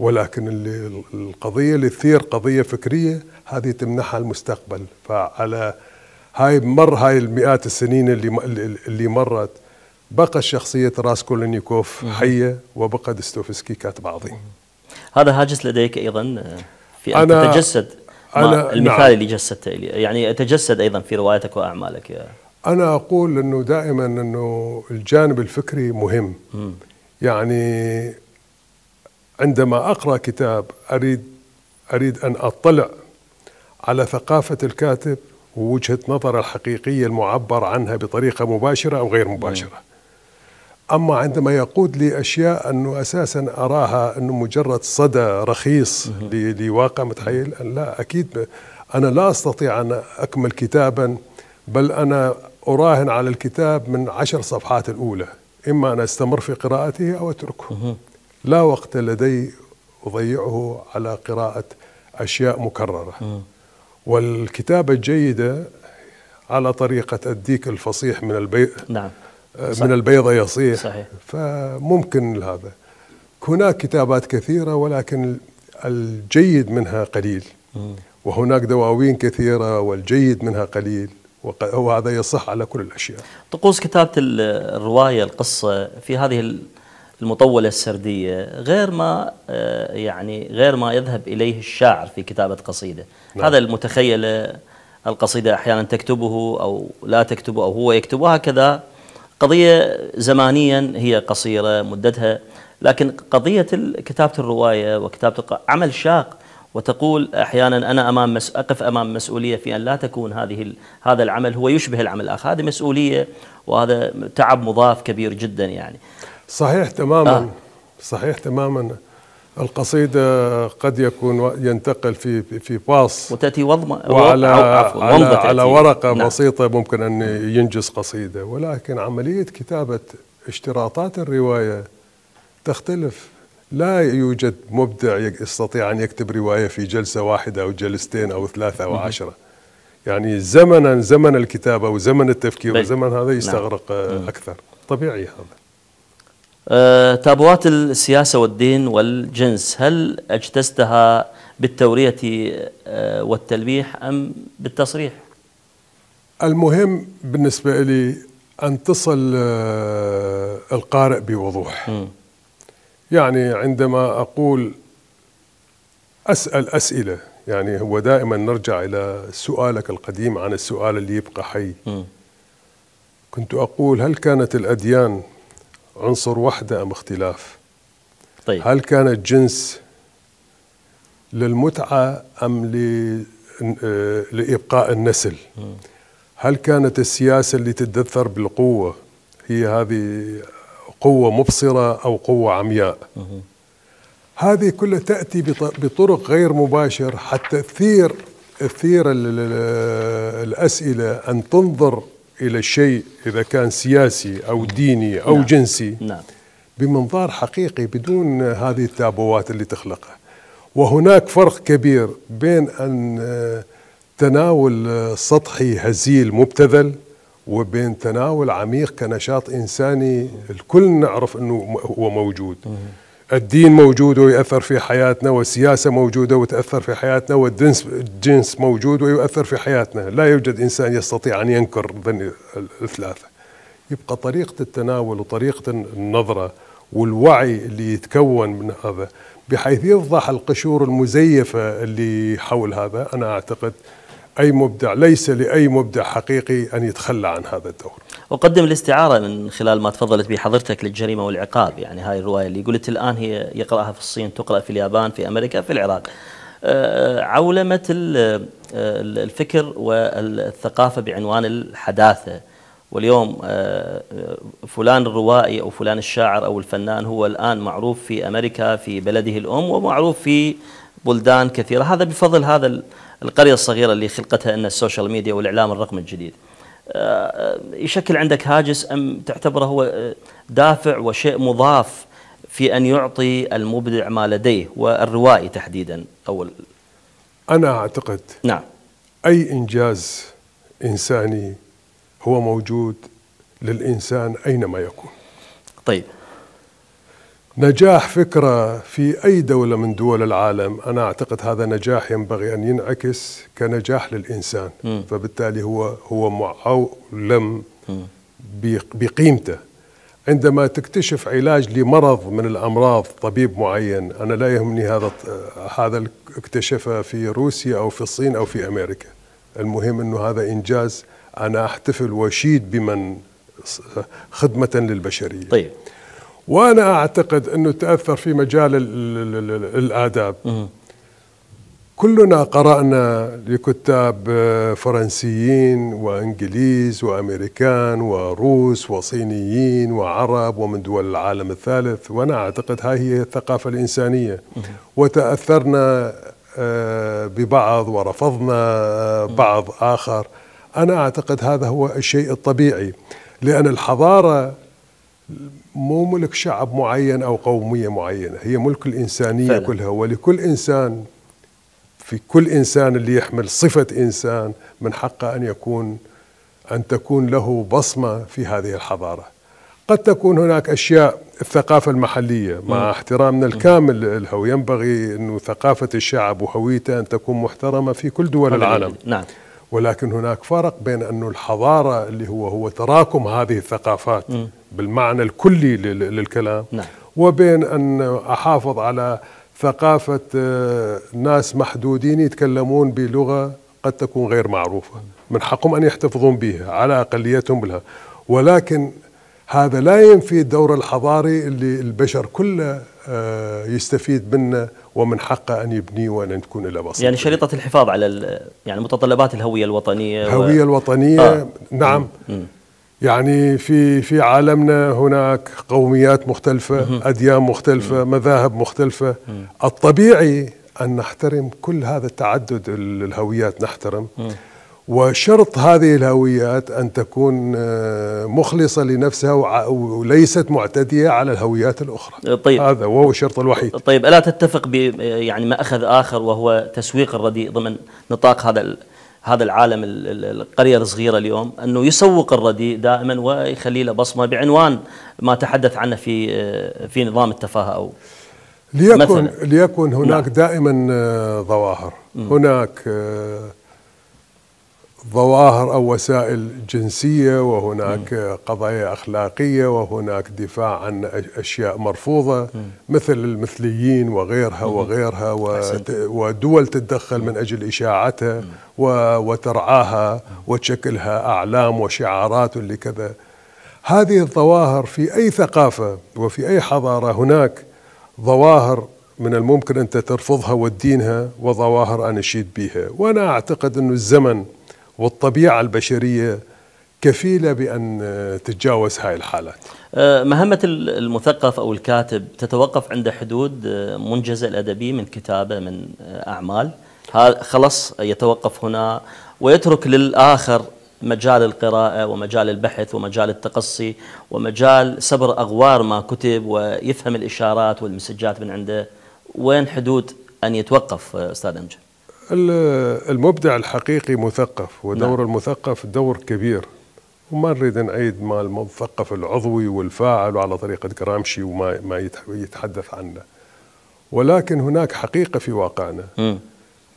ولكن اللي القضية اللي تثير قضية فكرية هذه تمنحها المستقبل فعلى هاي مر هاي المئات السنين اللي اللي مرت بقى شخصية راسكولينيكوف حية وبقى دستوفسكي كاتب عظيم هذا هاجس لديك أيضا آه، في أن أنا تتجسد أنا المثال نعم. اللي جسدته لي يعني يتجسد أيضا في روايتك وأعمالك يا أنا أقول أنه دائما أنه الجانب الفكري مهم يعني عندما أقرأ كتاب أريد أريد أن أطلع على ثقافة الكاتب ووجهة نظر الحقيقية المعبر عنها بطريقة مباشرة أو غير مباشرة نعم. أما عندما يقود لي أشياء أنه أساسا أراها أنه مجرد صدى رخيص لواقع متحيل لا أكيد أنا لا أستطيع أن أكمل كتابا بل أنا أراهن على الكتاب من عشر صفحات الأولى إما أن أستمر في قراءته أو أتركه لا وقت لدي أضيعه على قراءة أشياء مكررة والكتابة الجيدة على طريقة الديك الفصيح من البي... نعم آه، من البيضة يصيح صحيح. فممكن هذا هناك كتابات كثيرة ولكن الجيد منها قليل وهناك دواوين كثيرة والجيد منها قليل وهذا يصح على كل الأشياء طقوس كتابة الرواية القصة في هذه المطولة السردية غير ما آه، يعني غير ما يذهب إليه الشاعر في كتابة قصيدة نعم. هذا المتخيل آه، القصيدة أحيانا تكتبه أو لا تكتبه أو هو يكتبه هكذا قضية زمانيا هي قصيرة مدتها لكن قضية كتابة الرواية وكتابة عمل شاق وتقول احيانا انا امام مس... اقف امام مسؤوليه في ان لا تكون هذه ال... هذا العمل هو يشبه العمل الاخر، هذه مسؤوليه وهذا تعب مضاف كبير جدا يعني. صحيح تماما آه. صحيح تماما القصيدة آه، قد يكون ينتقل في في باص وتأتي وضمة وعلى عفوا على, تأتي. على ورقة نعم. بسيطة ممكن أن ينجز قصيدة ولكن عملية كتابة اشتراطات الرواية تختلف لا يوجد مبدع يستطيع أن يكتب رواية في جلسة واحدة أو جلستين أو ثلاثة أو عشرة يعني زمنا زمن الكتابة وزمن التفكير وزمن هذا نعم. يستغرق نعم. أكثر طبيعي هذا آه، تابوات السياسة والدين والجنس هل أجتزتها بالتورية آه، والتلبيح أم بالتصريح؟ المهم بالنسبة لي أن تصل آه، القارئ بوضوح م. يعني عندما أقول أسأل أسئلة يعني هو دائما نرجع إلى سؤالك القديم عن السؤال اللي يبقى حي م. كنت أقول هل كانت الأديان عنصر وحدة أم اختلاف طيب. هل كان الجنس للمتعة أم لإبقاء النسل م. هل كانت السياسة اللي تتدثر بالقوة هي هذه قوة مبصرة أو قوة عمياء م. هذه كلها تأتي بطرق غير مباشر حتى تثير تثير الأسئلة أن تنظر إلى شيء إذا كان سياسي أو ديني أو نعم. جنسي نعم. بمنظار حقيقي بدون هذه التابوات اللي تخلقها وهناك فرق كبير بين أن آه، تناول آه، سطحي هزيل مبتذل وبين تناول عميق كنشاط إنساني الكل نعرف أنه هو موجود الدين موجود ويؤثر في حياتنا والسياسة موجودة وتأثر في حياتنا والجنس موجود ويؤثر في حياتنا لا يوجد إنسان يستطيع أن ينكر الثلاثة يبقى طريقة التناول وطريقة النظرة والوعي اللي يتكون من هذا بحيث يفضح القشور المزيفة اللي حول هذا أنا أعتقد أي مبدع ليس لأي مبدع حقيقي أن يتخلى عن هذا الدور أقدم الاستعارة من خلال ما تفضلت به حضرتك للجريمة والعقاب يعني هاي الرواية اللي قلت الآن هي يقرأها في الصين تقرأ في اليابان في أمريكا في العراق آه، عولمة آه، الفكر والثقافة بعنوان الحداثة واليوم آه، فلان الروائي أو فلان الشاعر أو الفنان هو الآن معروف في أمريكا في بلده الأم ومعروف في بلدان كثيرة هذا بفضل هذا القرية الصغيرة اللي خلقتها أن السوشيال ميديا والإعلام الرقمي الجديد آه، آه، يشكل عندك هاجس أم تعتبره هو آه، دافع وشيء مضاف في أن يعطي المبدع ما لديه والروائي تحديدا أو أنا أعتقد نعم أي إنجاز إنساني هو موجود للإنسان أينما يكون طيب نجاح فكرة في أي دولة من دول العالم أنا أعتقد هذا نجاح ينبغي أن ينعكس كنجاح للإنسان م. فبالتالي هو هو معلم بقيمته عندما تكتشف علاج لمرض من الأمراض طبيب معين أنا لا يهمني هذا هذا اكتشفه في روسيا أو في الصين أو في أمريكا المهم أنه هذا إنجاز أنا أحتفل وأشيد بمن خدمة للبشرية طيب وانا اعتقد انه تاثر في مجال الاداب كلنا قرانا لكتاب آه، فرنسيين وانجليز وامريكان وروس وصينيين وعرب ومن دول العالم الثالث وانا اعتقد هاي هي الثقافه الانسانيه وتاثرنا آه، ببعض ورفضنا آه، بعض اخر انا اعتقد هذا هو الشيء الطبيعي لان الحضاره مو ملك شعب معين او قوميه معينه هي ملك الانسانيه فعلا. كلها ولكل انسان في كل انسان اللي يحمل صفه انسان من حقه ان يكون ان تكون له بصمه في هذه الحضاره قد تكون هناك اشياء الثقافه المحليه مع م. احترامنا الكامل له ينبغي انه ثقافه الشعب وهويته ان تكون محترمه في كل دول العالم نعم ولكن هناك فرق بين انه الحضاره اللي هو هو تراكم هذه الثقافات م. بالمعنى الكلي للكلام نعم. وبين أن أحافظ على ثقافة آه، ناس محدودين يتكلمون بلغة قد تكون غير معروفة من حقهم أن يحتفظون بها على أقليتهم لها ولكن هذا لا ينفي الدور الحضاري اللي البشر كله آه، يستفيد منه ومن حقه ان يبنيه وان تكون له بصمه. يعني شريطه الحفاظ على يعني متطلبات الهويه الوطنيه الهويه و... الوطنيه آه. نعم مم. مم. يعني في في عالمنا هناك قوميات مختلفة أديان مختلفة مذاهب مختلفة الطبيعي أن نحترم كل هذا التعدد الهويات نحترم وشرط هذه الهويات أن تكون آه، مخلصة لنفسها وليست معتدية على الهويات الأخرى طيب هذا وهو الشرط الوحيد طيب ألا تتفق ب يعني ما أخذ آخر وهو تسويق الرديء ضمن نطاق هذا هذا العالم القرية الصغيرة اليوم أنه يسوق الرديء دائما ويخلي له بصمة بعنوان ما تحدث عنه في آه، في نظام التفاهة أو ليكن مثلا ليكن هناك نعم. دائما آه، ظواهر هناك آه، ظواهر او وسائل جنسيه وهناك م. قضايا اخلاقيه وهناك دفاع عن اشياء مرفوضه م. مثل المثليين وغيرها م. وغيرها وت... ودول تتدخل من اجل اشاعتها و... وترعاها وتشكلها اعلام وشعارات اللي كذا هذه الظواهر في اي ثقافه وفي اي حضاره هناك ظواهر من الممكن انت ترفضها وتدينها وظواهر انا اشيد بها وانا اعتقد انه الزمن والطبيعه البشريه كفيله بان تتجاوز هاي الحالات. أه، مهمه المثقف او الكاتب تتوقف عند حدود أه، منجزه الادبي من كتابه من أه، اعمال خلص يتوقف هنا ويترك للاخر مجال القراءة ومجال البحث ومجال التقصي ومجال سبر أغوار ما كتب ويفهم الإشارات والمسجات من عنده وين حدود أن يتوقف أستاذ أمجد المبدع الحقيقي مثقف ودور نعم. المثقف دور كبير وما نريد نعيد مع المثقف العضوي والفاعل وعلى طريقة جرامشي وما ما يتحدث عنه ولكن هناك حقيقة في واقعنا م.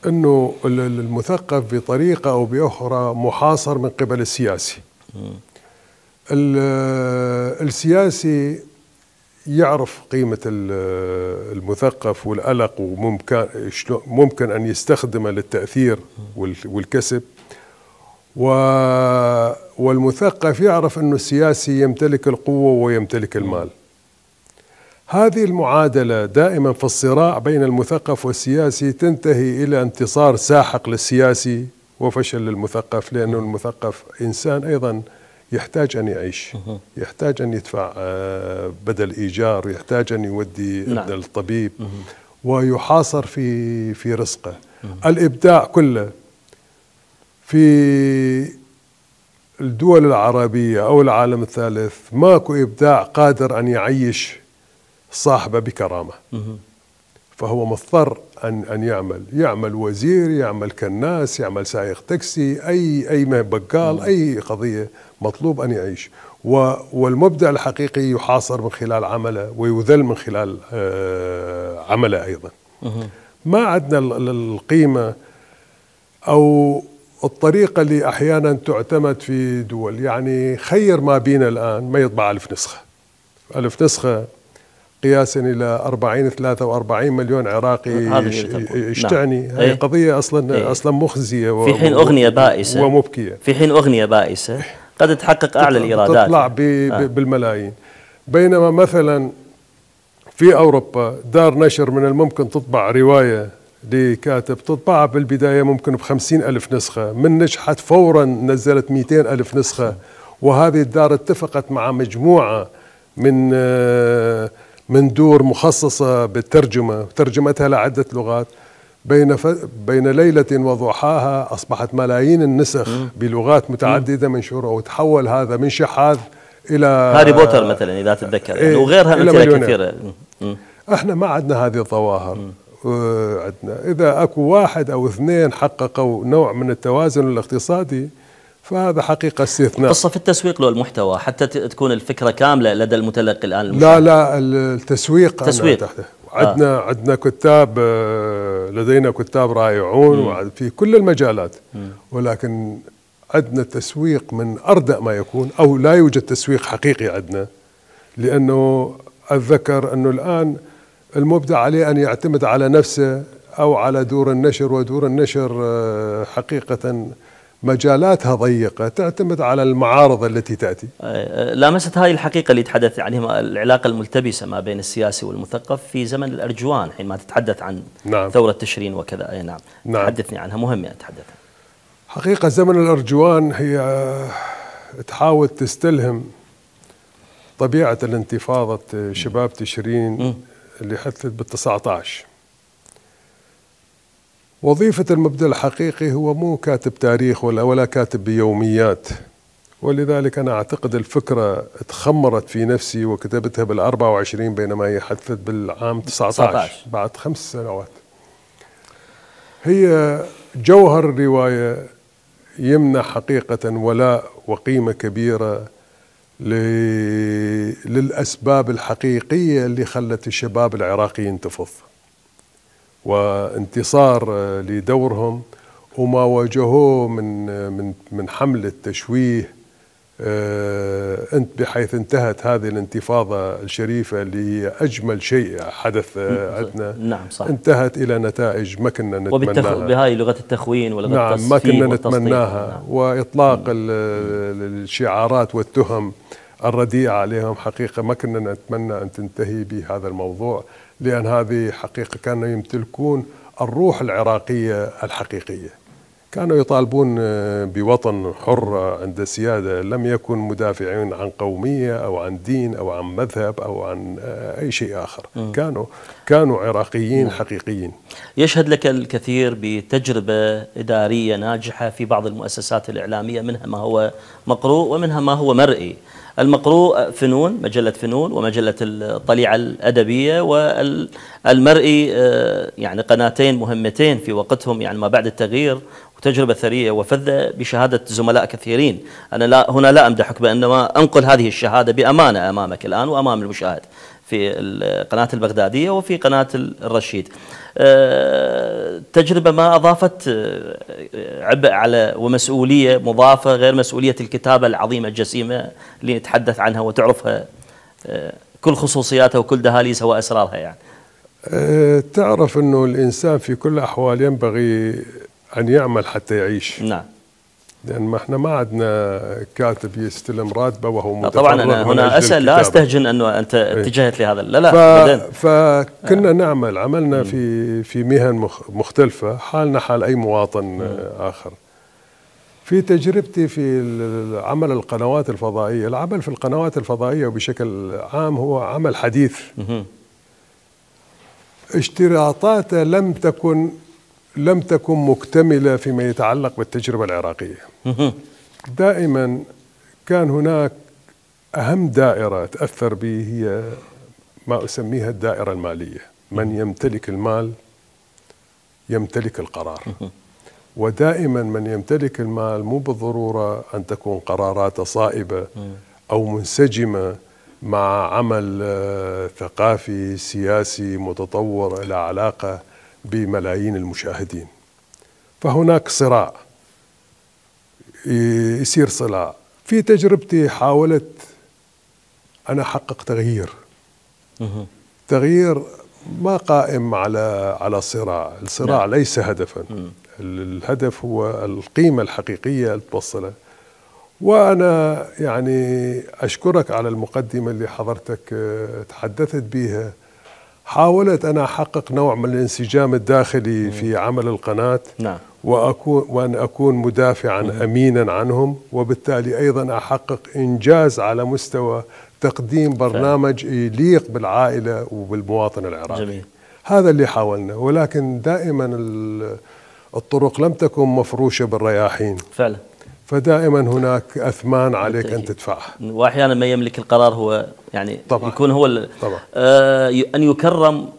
أنه المثقف بطريقة أو بأخرى محاصر من قبل السياسي م. السياسي يعرف قيمة المثقف والألق وممكن ممكن أن يستخدمه للتأثير والكسب و والمثقف يعرف أن السياسي يمتلك القوة ويمتلك المال هذه المعادلة دائما في الصراع بين المثقف والسياسي تنتهي إلى انتصار ساحق للسياسي وفشل للمثقف لأنه المثقف إنسان أيضا يحتاج أن يعيش يحتاج أن يدفع آه، بدل إيجار يحتاج أن يودي نعم. الطبيب ويحاصر في في رزقه الإبداع كله في الدول العربية أو العالم الثالث ماكو إبداع قادر أن يعيش صاحبه بكرامة فهو مضطر أن أن يعمل يعمل وزير يعمل كناس يعمل سائق تاكسي أي أي بقال أي قضية مطلوب أن يعيش والمبدع الحقيقي يحاصر من خلال عمله ويذل من خلال آه، عمله أيضا ما عدنا القيمة أو الطريقة اللي أحيانا تعتمد في دول يعني خير ما بين الآن ما يطبع ألف نسخة ألف نسخة قياسا إلى 40 43 مليون عراقي نعم. يشتعني نعم. هذه إيه. قضية أصلا إيه. أصلا مخزية في حين أغنية بائسة ومبكية في حين أغنية بائسة إيه. قد تحقق اعلى الايرادات تطلع آه. بالملايين بينما مثلا في اوروبا دار نشر من الممكن تطبع روايه لكاتب تطبعها بالبدايه ممكن بخمسين ألف نسخه من نجحت فورا نزلت 200 ألف نسخه وهذه الدار اتفقت مع مجموعه من آه، من دور مخصصه بالترجمه ترجمتها لعده لغات بين ف... بين ليلة وضحاها أصبحت ملايين النسخ مم. بلغات متعددة منشورة وتحول هذا من شحاذ إلى هاري بوتر مثلا إذا تتذكر يعني إيه وغيرها من كثيرة مم. احنا ما عندنا هذه الظواهر آه، عندنا إذا أكو واحد أو اثنين حققوا نوع من التوازن الاقتصادي فهذا حقيقة استثناء قصة في التسويق له المحتوى حتى تكون الفكرة كاملة لدى المتلقي الآن المشاهد. لا لا التسويق أنا عندنا آه. عندنا كتاب آه، لدينا كتاب رائعون في كل المجالات ولكن عندنا تسويق من اردأ ما يكون او لا يوجد تسويق حقيقي عندنا لانه اتذكر انه الان المبدع عليه ان يعتمد على نفسه او على دور النشر ودور النشر آه، حقيقه مجالاتها ضيقة تعتمد على المعارض التي تأتي أه، لامست هذه الحقيقة اللي تحدث عنها العلاقة الملتبسة ما بين السياسي والمثقف في زمن الأرجوان حينما تتحدث عن نعم. ثورة تشرين وكذا أي نعم. نعم تحدثني عنها مهمة يعني أتحدث عنها حقيقة زمن الأرجوان هي أه، تحاول تستلهم طبيعة الانتفاضة شباب تشرين م. اللي حدثت بال 19 وظيفة المبدع الحقيقي هو مو كاتب تاريخ ولا ولا كاتب بيوميات ولذلك أنا أعتقد الفكرة تخمرت في نفسي وكتبتها بال 24 بينما هي حدثت بالعام 19, 19 بعد خمس سنوات هي جوهر الرواية يمنع حقيقة ولاء وقيمة كبيرة للأسباب الحقيقية اللي خلت الشباب العراقي ينتفض وانتصار آه، لدورهم وما واجهوه من آه، من من حمله تشويه آه، انت بحيث انتهت هذه الانتفاضه الشريفه اللي هي اجمل شيء حدث نعم، عندنا نعم صح انتهت الى نتائج ما كنا نتمناها بهاي لغه التخوين ولغه نعم ما كنا نتمناها نعم. واطلاق الشعارات والتهم الرديئه عليهم حقيقه ما كنا نتمنى ان تنتهي بهذا الموضوع لأن هذه حقيقة كانوا يمتلكون الروح العراقية الحقيقية كانوا يطالبون آه، بوطن حر عند سيادة لم يكن مدافعين عن قومية أو عن دين أو عن مذهب أو عن آه، أي شيء آخر م. كانوا كانوا عراقيين م. حقيقيين يشهد لك الكثير بتجربة إدارية ناجحة في بعض المؤسسات الإعلامية منها ما هو مقروء ومنها ما هو مرئي المقروء فنون مجلة فنون ومجلة الطليعة الأدبية والمرئي آه، يعني قناتين مهمتين في وقتهم يعني ما بعد التغيير وتجربة ثرية وفذة بشهادة زملاء كثيرين أنا لا هنا لا أمدحك بأنما أنقل هذه الشهادة بأمانة أمامك الآن وأمام المشاهد في قناة البغدادية وفي قناة الرشيد آه، تجربة ما أضافت آه، عبء على ومسؤولية مضافة غير مسؤولية الكتابة العظيمة الجسيمة اللي نتحدث عنها وتعرفها آه، كل خصوصياتها وكل دهاليزها وأسرارها يعني تعرف أنه الإنسان في كل أحوال ينبغي أن يعمل حتى يعيش نعم لان ما احنا ما عندنا كاتب يستلم راتبه وهو طبعا انا هنا اسال لا استهجن انه انت إيه. اتجهت لهذا لا لا ف... فكنا آه. نعمل عملنا في في مهن مختلفه حالنا حال اي مواطن مم. آه، اخر في تجربتي في عمل القنوات الفضائيه العمل في القنوات الفضائيه وبشكل عام هو عمل حديث مم. اشتراطاته لم تكن لم تكن مكتملة فيما يتعلق بالتجربة العراقية دائما كان هناك أهم دائرة تأثر به هي ما أسميها الدائرة المالية من يمتلك المال يمتلك القرار ودائما من يمتلك المال مو بالضرورة أن تكون قراراته صائبة أو منسجمة مع عمل آه، ثقافي سياسي متطور إلى علاقة بملايين المشاهدين فهناك صراع يصير صراع في تجربتي حاولت أنا أحقق تغيير تغيير ما قائم على على صراع الصراع نعم. ليس هدفا مم. الهدف هو القيمة الحقيقية اللي توصلها وأنا يعني أشكرك على المقدمة اللي حضرتك تحدثت بها حاولت أنا أحقق نوع من الانسجام الداخلي في عمل القناة نعم. وأكون وأن أكون مدافعا أمينا عنهم وبالتالي أيضا أحقق إنجاز على مستوى تقديم برنامج يليق بالعائلة وبالمواطن العراقي جميل. هذا اللي حاولنا ولكن دائما الطرق لم تكن مفروشة بالرياحين فعلا فدائما هناك اثمان عليك ان تدفعها واحيانا ما يملك القرار هو يعني طبعا. يكون هو طبعا. آه ان يكرم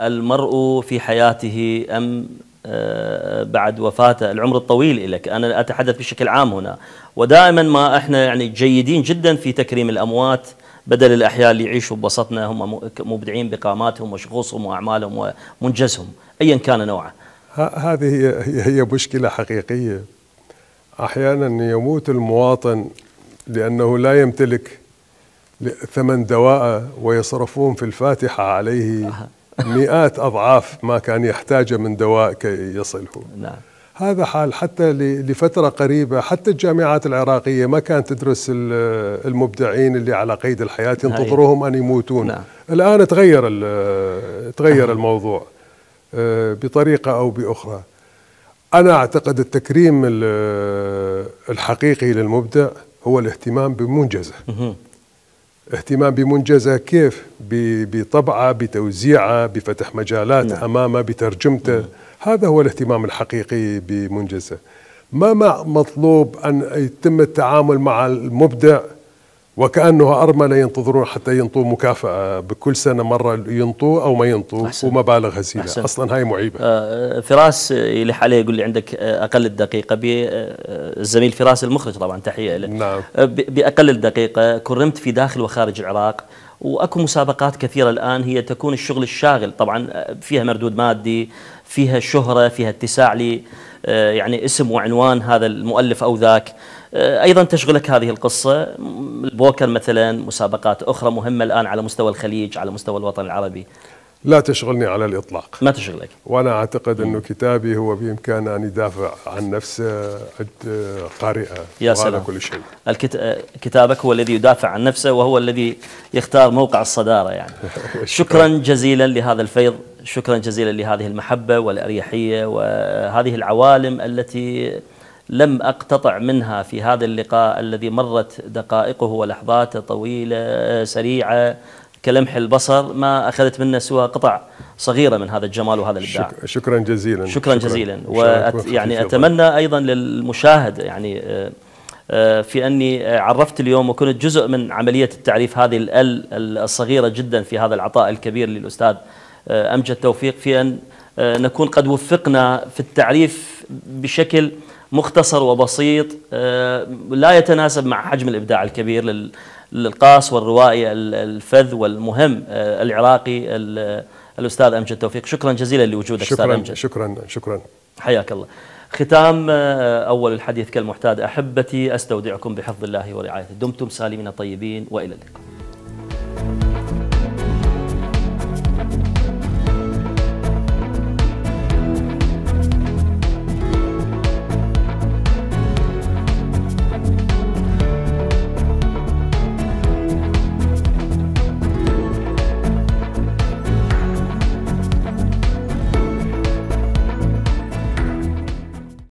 المرء في حياته ام آه بعد وفاته العمر الطويل لك انا اتحدث بشكل عام هنا ودائما ما احنا يعني جيدين جدا في تكريم الاموات بدل الاحياء اللي يعيشوا بوسطنا هم مبدعين بقاماتهم وشخوصهم واعمالهم ومنجزهم ايا كان نوعه هذه هي, هي مشكله حقيقيه أحيانا يموت المواطن لأنه لا يمتلك ثمن دواء ويصرفون في الفاتحة عليه مئات أضعاف ما كان يحتاجه من دواء كي يصله نعم. هذا حال حتى لفترة قريبة حتى الجامعات العراقية ما كانت تدرس المبدعين اللي على قيد الحياة نعم. ينتظروهم أن يموتون نعم. الآن تغير تغير الموضوع آه، بطريقة أو بأخرى أنا أعتقد التكريم الحقيقي للمبدع هو الاهتمام بمنجزة اهتمام بمنجزة كيف بطبعه بتوزيعه بفتح مجالات نعم. أمامه بترجمته نعم. هذا هو الاهتمام الحقيقي بمنجزة ما مطلوب أن يتم التعامل مع المبدع وكانه ارمله ينتظرون حتى ينطوا مكافاه بكل سنه مره ينطوا او ما ينطوا ومبالغ هزيله أحسن. اصلا هاي معيبه آه فراس يلح عليه يقول لي عندك اقل الدقيقه بالزميل آه، فراس المخرج طبعا تحيه له نعم. آه، باقل الدقيقه كرمت في داخل وخارج العراق واكو مسابقات كثيره الان هي تكون الشغل الشاغل طبعا آه، فيها مردود مادي فيها شهره فيها اتساع آه، يعني اسم وعنوان هذا المؤلف أو ذاك آه، أيضا تشغلك هذه القصة البوكر مثلا مسابقات أخرى مهمة الآن على مستوى الخليج على مستوى الوطن العربي لا تشغلني على الإطلاق ما تشغلك وأنا أعتقد أنه كتابي هو بإمكانه أن يدافع عن نفسه عند آه، قارئة يا سلام كل شيء الكت... كتابك هو الذي يدافع عن نفسه وهو الذي يختار موقع الصدارة يعني شكرا جزيلا لهذا الفيض شكرا جزيلا لهذه المحبة والأريحية وهذه العوالم التي لم أقتطع منها في هذا اللقاء الذي مرت دقائقه ولحظاته طويلة سريعة كلمح البصر ما أخذت منه سوى قطع صغيرة من هذا الجمال وهذا الإبداع شكرا جزيلا شكرا, شكرا جزيلا ويعني أتمنى أيضا للمشاهد يعني آه، آه، في أني عرفت اليوم وكنت جزء من عملية التعريف هذه الأل الصغيرة جدا في هذا العطاء الكبير للأستاذ آه، أمجد توفيق في أن آه، نكون قد وفقنا في التعريف بشكل مختصر وبسيط آه، لا يتناسب مع حجم الإبداع الكبير للقاص والروائي الفذ والمهم العراقي الأستاذ أمجد توفيق شكرا جزيلا لوجودك شكرا أستاذ أمجد شكرا شكرا حياك الله ختام أول الحديث كالمعتاد أحبتي أستودعكم بحفظ الله ورعايته دمتم سالمين طيبين وإلى اللقاء